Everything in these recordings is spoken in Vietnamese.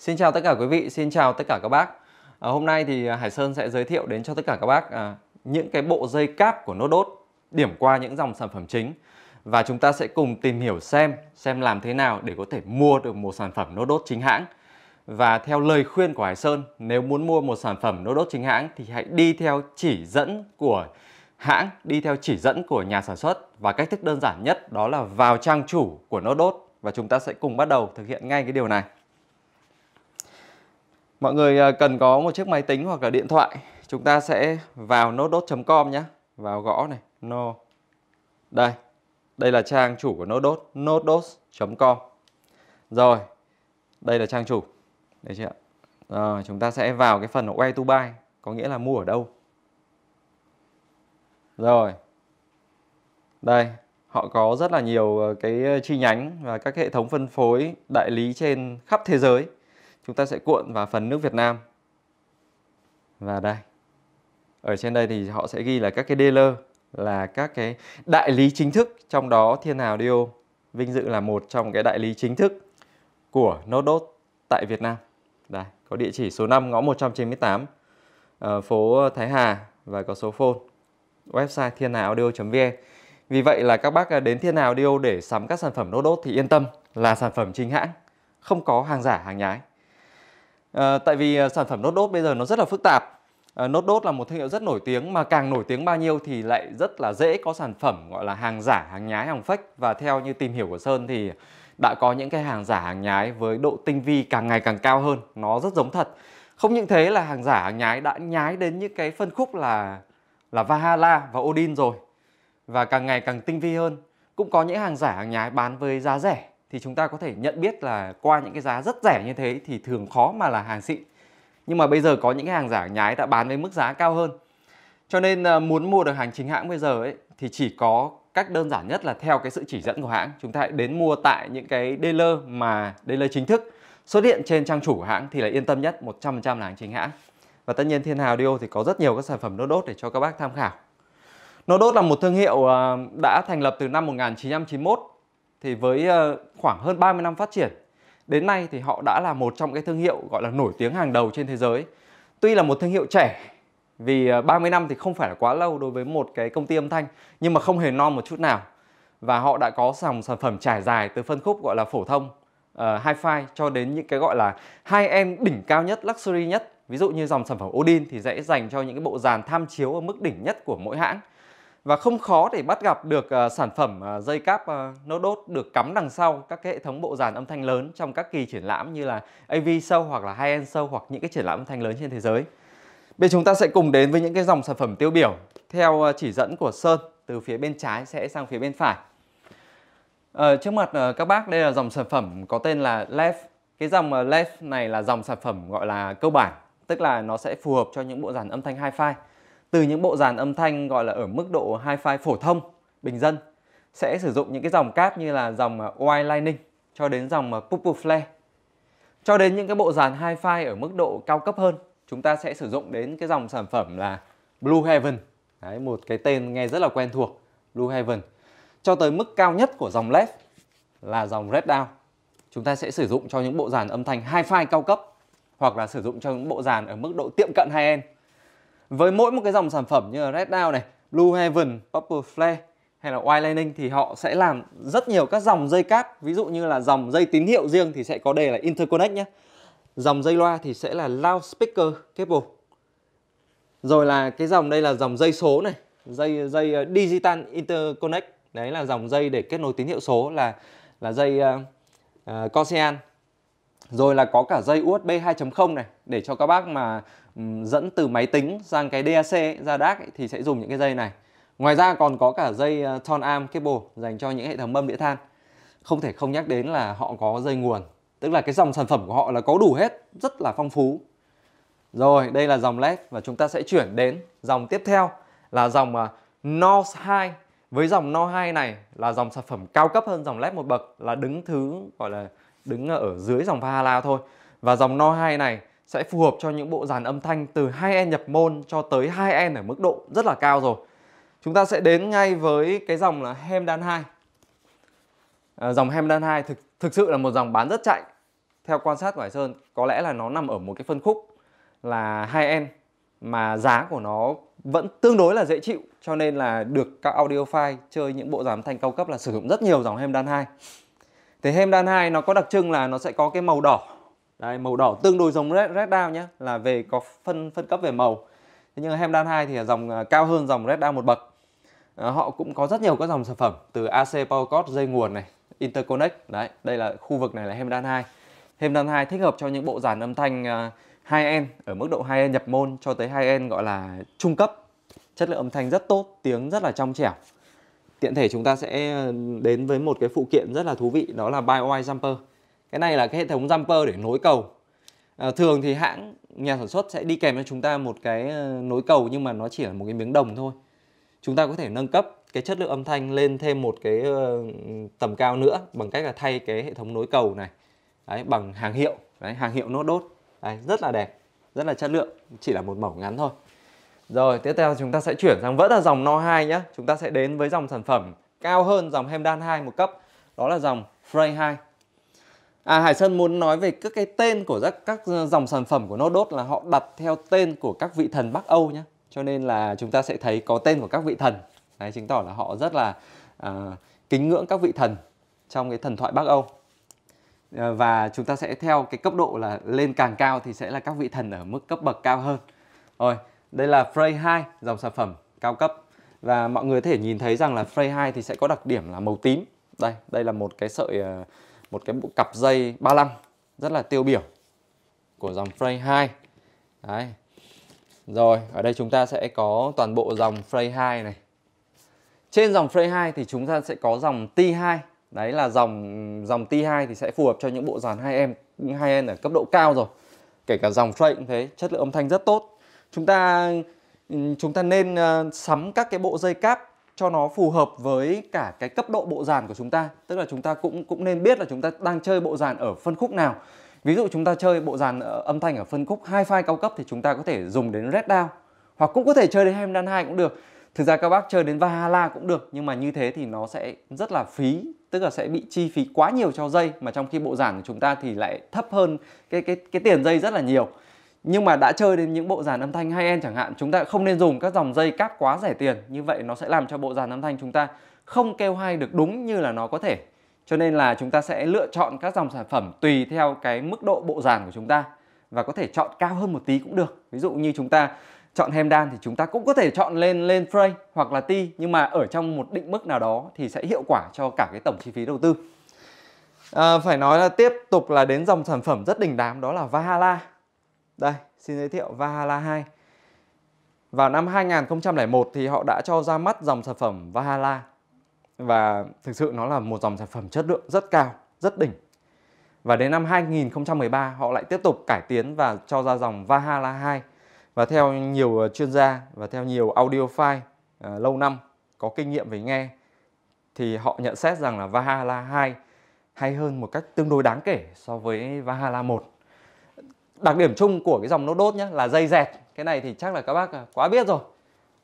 Xin chào tất cả quý vị, xin chào tất cả các bác à, Hôm nay thì Hải Sơn sẽ giới thiệu đến cho tất cả các bác à, những cái bộ dây cáp của nốt đốt điểm qua những dòng sản phẩm chính và chúng ta sẽ cùng tìm hiểu xem xem làm thế nào để có thể mua được một sản phẩm nốt đốt chính hãng và theo lời khuyên của Hải Sơn nếu muốn mua một sản phẩm nốt đốt chính hãng thì hãy đi theo chỉ dẫn của hãng đi theo chỉ dẫn của nhà sản xuất và cách thức đơn giản nhất đó là vào trang chủ của nốt đốt và chúng ta sẽ cùng bắt đầu thực hiện ngay cái điều này Mọi người à, cần có một chiếc máy tính hoặc là điện thoại, chúng ta sẽ vào nodot.com nhé. Vào gõ này, no. Đây, đây là trang chủ của Nodot, nodot.com. Rồi, đây là trang chủ. Đấy chị ạ. Rồi, ờ, chúng ta sẽ vào cái phần where to buy, có nghĩa là mua ở đâu. Rồi. Đây, họ có rất là nhiều ờ, cái chi nhánh và các hệ thống phân phối đại lý trên khắp thế giới chúng ta sẽ cuộn vào phần nước Việt Nam và đây ở trên đây thì họ sẽ ghi là các cái dealer là các cái đại lý chính thức trong đó Thiên Hào Dio vinh dự là một trong cái đại lý chính thức của đốt tại Việt Nam đây có địa chỉ số 5 ngõ 198 uh, ờ, phố Thái Hà và có số phone website thiên hào vn vì vậy là các bác đến Thiên Hào Audio để sắm các sản phẩm đốt thì yên tâm là sản phẩm chính hãng, không có hàng giả hàng nhái. Ờ, tại vì ờ, sản phẩm nốt đốt bây giờ nó rất là phức tạp. Ờ, nốt đốt là một thương hiệu rất nổi tiếng mà càng nổi tiếng bao nhiêu thì lại rất là dễ có sản phẩm gọi là hàng giả, hàng nhái, hàng fake và theo như tìm hiểu của Sơn thì đã có những cái hàng giả, hàng nhái với độ tinh vi càng ngày càng cao hơn, nó rất giống thật. Không những thế là hàng giả, hàng nhái đã nhái đến những cái phân khúc là là Valhalla và Odin rồi và càng ngày càng tinh vi hơn. Cũng có những hàng giả, hàng nhái bán với giá rẻ thì chúng ta có thể nhận biết là qua những cái giá rất rẻ như thế thì thường khó mà là hàng xịn nhưng mà bây giờ có những cái hàng giả nhái đã bán với mức giá cao hơn cho nên ờ, muốn mua được hàng chính hãng bây giờ ấy thì chỉ có cách đơn giản nhất là theo cái sự chỉ dẫn của hãng chúng ta hãy đến mua tại những cái dealer mà dealer chính thức xuất hiện trên trang chủ hãng thì là yên tâm nhất 100% là hàng chính hãng và tất nhiên Thiên Hào Dio thì có rất nhiều các sản phẩm nốt đốt để cho các bác tham khảo Nốt đốt là một thương hiệu ờ, đã thành lập từ năm 1991 thì với ờ, khoảng hơn 30 năm phát triển đến nay thì họ đã là một trong cái thương hiệu gọi là nổi tiếng hàng đầu trên thế giới. Tuy là một thương hiệu trẻ vì 30 ờ, năm thì không phải là quá lâu đối với một cái công ty âm thanh nhưng mà không hề non một chút nào và họ đã có dòng sản phẩm trải dài từ phân khúc gọi là phổ thông uh, hi-fi cho đến những cái gọi là high-end đỉnh cao nhất, luxury nhất. Ví dụ như dòng sản phẩm Odin thì sẽ dành cho những cái bộ dàn tham chiếu ở mức đỉnh nhất của mỗi hãng và không khó để bắt gặp được ờ, sản phẩm ờ, dây cáp ờ, nốt đốt được cắm đằng sau các cái hệ thống bộ dàn âm thanh lớn trong các kỳ triển lãm như là AV Show hoặc là High End Show hoặc những cái triển lãm âm thanh lớn trên thế giới. Bây giờ chúng ta sẽ cùng đến với những cái dòng sản phẩm tiêu biểu theo chỉ dẫn của Sơn từ phía bên trái sẽ sang phía bên phải. Ờ, trước mặt các bác đây là dòng sản phẩm có tên là Left. Cái dòng Left này là dòng sản phẩm gọi là cơ bản, tức là nó sẽ phù hợp cho những bộ dàn âm thanh hi-fi từ những bộ dàn âm thanh gọi là ở mức độ hi-fi phổ thông, bình dân sẽ sử dụng những cái dòng cáp như là dòng à, wide lining cho đến dòng à, purple flare. Cho đến những cái bộ dàn hi-fi ở mức độ cao cấp hơn, chúng ta sẽ sử dụng đến cái dòng sản phẩm là Blue Heaven. Đấy, một cái tên nghe rất là quen thuộc, Blue Heaven. Cho tới mức cao nhất của dòng LED là dòng Red Down. Chúng ta sẽ sử dụng cho những bộ dàn âm thanh hi-fi cao cấp hoặc là sử dụng cho những bộ dàn ở mức độ tiệm cận high-end với mỗi một cái dòng sản phẩm như là Red Down này, Blue Heaven, Purple Flare hay là White Lightning thì họ sẽ làm rất nhiều các dòng dây cáp ví dụ như là dòng dây tín hiệu riêng thì sẽ có đề là interconnect nhé dòng dây loa thì sẽ là loudspeaker cable rồi là cái dòng đây là dòng dây số này dây dây ờ, digital interconnect đấy là dòng dây để kết nối tín hiệu số là là dây uh, ờ, uh, ờ, Cosean rồi là có cả dây USB 2.0 này để cho các bác mà ừ, dẫn từ máy tính sang cái DAC ấy, ra DAC ấy, thì sẽ dùng những cái dây này ngoài ra còn có cả dây ờ, ton arm cable dành cho những hệ thống mâm đĩa than không thể không nhắc đến là họ có dây nguồn tức là cái dòng sản phẩm của họ là có đủ hết rất là phong phú rồi đây là dòng led và chúng ta sẽ chuyển đến dòng tiếp theo là dòng ờ, North 2 với dòng No 2 này là dòng sản phẩm cao cấp hơn dòng led một bậc là đứng thứ gọi là đứng ở dưới dòng Valhalla thôi. Và dòng No 2 này sẽ phù hợp cho những bộ dàn âm thanh từ 2N nhập môn cho tới 2N ở mức độ rất là cao rồi. Chúng ta sẽ đến ngay với cái dòng là Hemdan 2. À, dòng Hemdan 2 thực thực sự là một dòng bán rất chạy. Theo quan sát của Hải Sơn, có lẽ là nó nằm ở một cái phân khúc là 2N mà giá của nó vẫn tương đối là dễ chịu cho nên là được các audio file chơi những bộ dàn âm thanh cao cấp là sử dụng rất nhiều dòng Hemdan 2 thì hemdan 2 nó có đặc trưng là nó sẽ có cái màu đỏ Đấy, màu đỏ tương đối giống red, red down nhé là về có phân phân cấp về màu thế nhưng hemdan 2 thì dòng à, cao hơn dòng red down một bậc à, họ cũng có rất nhiều các dòng sản phẩm từ AC Power Cord dây nguồn này interconnect đấy đây là khu vực này là hemdan 2 hemdan 2 thích hợp cho những bộ dàn âm thanh 2 à, end ở mức độ 2 end nhập môn cho tới 2 end gọi là trung cấp chất lượng âm thanh rất tốt tiếng rất là trong trẻo tiện thể chúng ta sẽ ờ, đến với một cái phụ kiện rất là thú vị đó là buy oil jumper cái này là cái hệ thống jumper để nối cầu à, thường thì hãng nhà sản xuất sẽ đi kèm cho chúng ta một cái ờ, nối cầu nhưng mà nó chỉ là một cái miếng đồng thôi chúng ta có thể nâng cấp cái chất lượng âm thanh lên thêm một cái tầm cao nữa bằng cách là thay cái hệ thống nối cầu này đấy, bằng hàng hiệu đấy, hàng hiệu nốt đốt đấy, rất là đẹp rất là chất lượng chỉ là một mẫu ngắn thôi rồi, tiếp theo chúng ta sẽ chuyển sang vẫn là dòng No 2 nhé. Chúng ta sẽ đến với dòng sản phẩm cao hơn dòng Hemdan 2 một cấp. Đó là dòng Frey 2. À, Hải Sơn muốn nói về các cái tên của các, các dòng sản phẩm của Nodot là họ đặt theo tên của các vị thần Bắc Âu nhé. Cho nên là chúng ta sẽ thấy có tên của các vị thần. Đấy, chứng tỏ là họ rất là à, kính ngưỡng các vị thần trong cái thần thoại Bắc Âu. À, và chúng ta sẽ theo cái cấp độ là lên càng cao thì sẽ là các vị thần ở mức cấp bậc cao hơn. Rồi, đây là Frey 2, dòng sản phẩm cao cấp và mọi người có thể nhìn thấy rằng là Frey 2 thì sẽ có đặc điểm là màu tím. Đây, đây là một cái sợi ờ, một cái cặp dây ba lăng rất là tiêu biểu của dòng Frey 2. Đấy. Rồi, ở đây chúng ta sẽ có toàn bộ dòng Frey 2 này. Trên dòng Frey 2 thì chúng ta sẽ có dòng T2. Đấy là dòng dòng T2 thì sẽ phù hợp cho những bộ dàn 2M 2N ở cấp độ cao rồi. Kể cả dòng Frey cũng thế, chất lượng âm thanh rất tốt chúng ta ừ, chúng ta nên ờ, sắm các cái bộ dây cáp cho nó phù hợp với cả cái cấp độ bộ dàn của chúng ta tức là chúng ta cũng cũng nên biết là chúng ta đang chơi bộ dàn ở phân khúc nào ví dụ chúng ta chơi bộ dàn ờ, âm thanh ở phân khúc hai file cao cấp thì chúng ta có thể dùng đến red down hoặc cũng có thể chơi đến đan hai cũng được thực ra các bác chơi đến Valhalla cũng được nhưng mà như thế thì nó sẽ rất là phí tức là sẽ bị chi phí quá nhiều cho dây mà trong khi bộ dàn của chúng ta thì lại thấp hơn cái cái cái tiền dây rất là nhiều nhưng mà đã chơi đến những bộ dàn âm thanh hay end chẳng hạn chúng ta không nên dùng các dòng dây cáp quá rẻ tiền như vậy nó sẽ làm cho bộ dàn âm thanh chúng ta không kêu hay được đúng như là nó có thể cho nên là chúng ta sẽ lựa chọn các dòng sản phẩm tùy theo cái mức độ bộ dàn của chúng ta và có thể chọn cao hơn một tí cũng được ví dụ như chúng ta chọn hemdan thì chúng ta cũng có thể chọn lên lên frame hoặc là ti nhưng mà ở trong một định mức nào đó thì sẽ hiệu quả cho cả cái tổng chi phí đầu tư à, phải nói là tiếp tục là đến dòng sản phẩm rất đỉnh đám đó là vahala. Đây, xin giới thiệu Valhalla 2. Vào năm 2001 thì họ đã cho ra mắt dòng sản phẩm Valhalla và thực sự nó là một dòng sản phẩm chất lượng rất cao, rất đỉnh. Và đến năm 2013 họ lại tiếp tục cải tiến và cho ra dòng Valhalla 2 và theo nhiều ờ, chuyên gia và theo nhiều audiophile à, ờ, lâu năm có kinh nghiệm về nghe thì họ nhận xét rằng là Valhalla 2 hay hơn một cách tương đối đáng kể so với Valhalla 1 đặc điểm chung của cái dòng nốt đốt nhé là dây dẹt cái này thì chắc là các bác quá biết rồi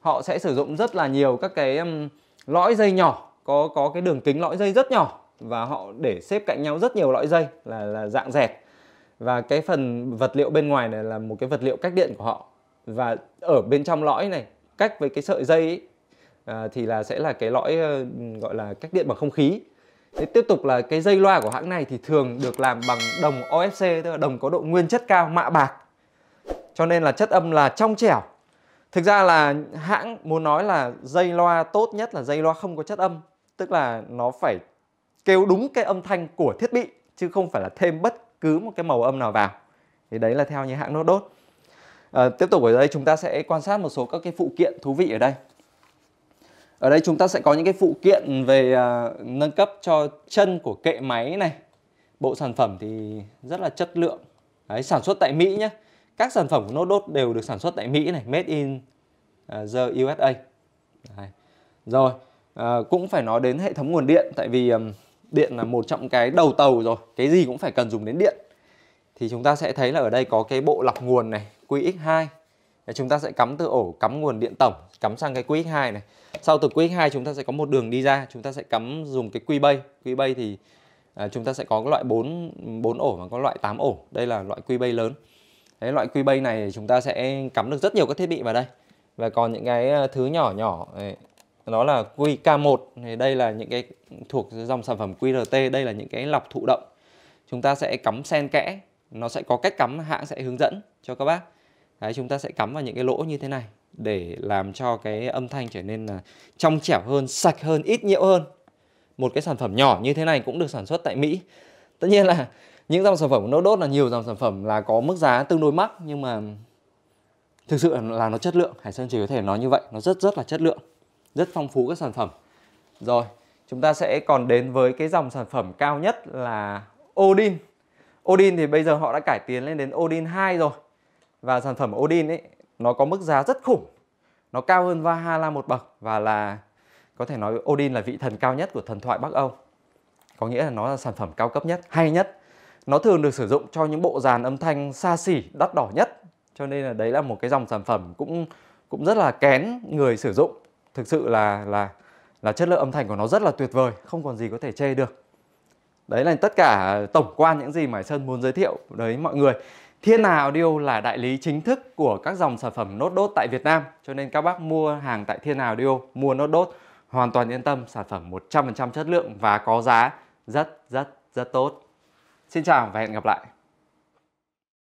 họ sẽ sử dụng rất là nhiều các cái um, lõi dây nhỏ có có cái đường kính lõi dây rất nhỏ và họ để xếp cạnh nhau rất nhiều lõi dây là là dạng dẹt và cái phần vật liệu bên ngoài này là một cái vật liệu cách điện của họ và ở bên trong lõi này cách với cái sợi dây ấy, à, thì là sẽ là cái lõi uh, gọi là cách điện bằng không khí Thế tiếp tục là cái dây loa của hãng này thì thường được làm bằng đồng OFC tức là đồng có độ nguyên chất cao mạ bạc. Cho nên là chất âm là trong trẻo. Thực ra là hãng muốn nói là dây loa tốt nhất là dây loa không có chất âm, tức là nó phải kêu đúng cái âm thanh của thiết bị chứ không phải là thêm bất cứ một cái màu âm nào vào. Thì đấy là theo như hãng nó Đốt. À, tiếp tục ở đây chúng ta sẽ quan sát một số các cái phụ kiện thú vị ở đây ở đây chúng ta sẽ có những cái phụ kiện về uh, nâng cấp cho chân của kệ máy này bộ sản phẩm thì rất là chất lượng Đấy, sản xuất tại Mỹ nhé các sản phẩm của đốt đều được sản xuất tại Mỹ này made in uh, the USA Đấy. rồi uh, cũng phải nói đến hệ thống nguồn điện tại vì um, điện là một trong cái đầu tàu rồi cái gì cũng phải cần dùng đến điện thì chúng ta sẽ thấy là ở đây có cái bộ lọc nguồn này QX2 chúng ta sẽ cắm từ ổ cắm nguồn điện tổng cắm sang cái QX2 này sau từ QX2 chúng ta sẽ có một đường đi ra chúng ta sẽ cắm dùng cái quy bay quy bay thì à, chúng ta sẽ có loại 4 4 ổ và có loại 8 ổ đây là loại quy bay lớn Đấy, loại quy bay này chúng ta sẽ cắm được rất nhiều các thiết bị vào đây và còn những cái à, thứ nhỏ nhỏ này, nó là QK1 thì đây là những cái thuộc dòng sản phẩm QRT đây là những cái lọc thụ động chúng ta sẽ cắm sen kẽ nó sẽ có cách cắm hãng sẽ hướng dẫn cho các bác Đấy, chúng ta sẽ cắm vào những cái lỗ như thế này để làm cho cái âm thanh trở nên là trong trẻo hơn, sạch hơn, ít nhiễu hơn. Một cái sản phẩm nhỏ như thế này cũng được sản xuất tại Mỹ. Tất nhiên là những dòng sản phẩm của đốt là nhiều dòng sản phẩm là có mức giá tương đối mắc nhưng mà thực sự là nó chất lượng. Hải Sơn chỉ có thể nói như vậy, nó rất rất là chất lượng, rất phong phú các sản phẩm. Rồi, chúng ta sẽ còn đến với cái dòng sản phẩm cao nhất là Odin. Odin thì bây giờ họ đã cải tiến lên đến Odin 2 rồi và sản phẩm Odin ấy nó có mức giá rất khủng nó cao hơn Valhalla một bậc và là có thể nói Odin là vị thần cao nhất của thần thoại Bắc Âu có nghĩa là nó là sản phẩm cao cấp nhất hay nhất nó thường được sử dụng cho những bộ dàn âm thanh xa xỉ đắt đỏ nhất cho nên là đấy là một cái dòng sản phẩm cũng cũng rất là kén người sử dụng thực sự là là là chất lượng âm thanh của nó rất là tuyệt vời không còn gì có thể chê được đấy là tất cả tổng quan những gì mà Sơn muốn giới thiệu đấy mọi người Thiên Hà Audio là đại lý chính thức của các dòng sản phẩm nốt đốt tại Việt Nam cho nên các bác mua hàng tại Thiên Hà Audio, mua nốt đốt hoàn toàn yên tâm sản phẩm 100% chất lượng và có giá rất rất rất tốt. Xin chào và hẹn gặp lại.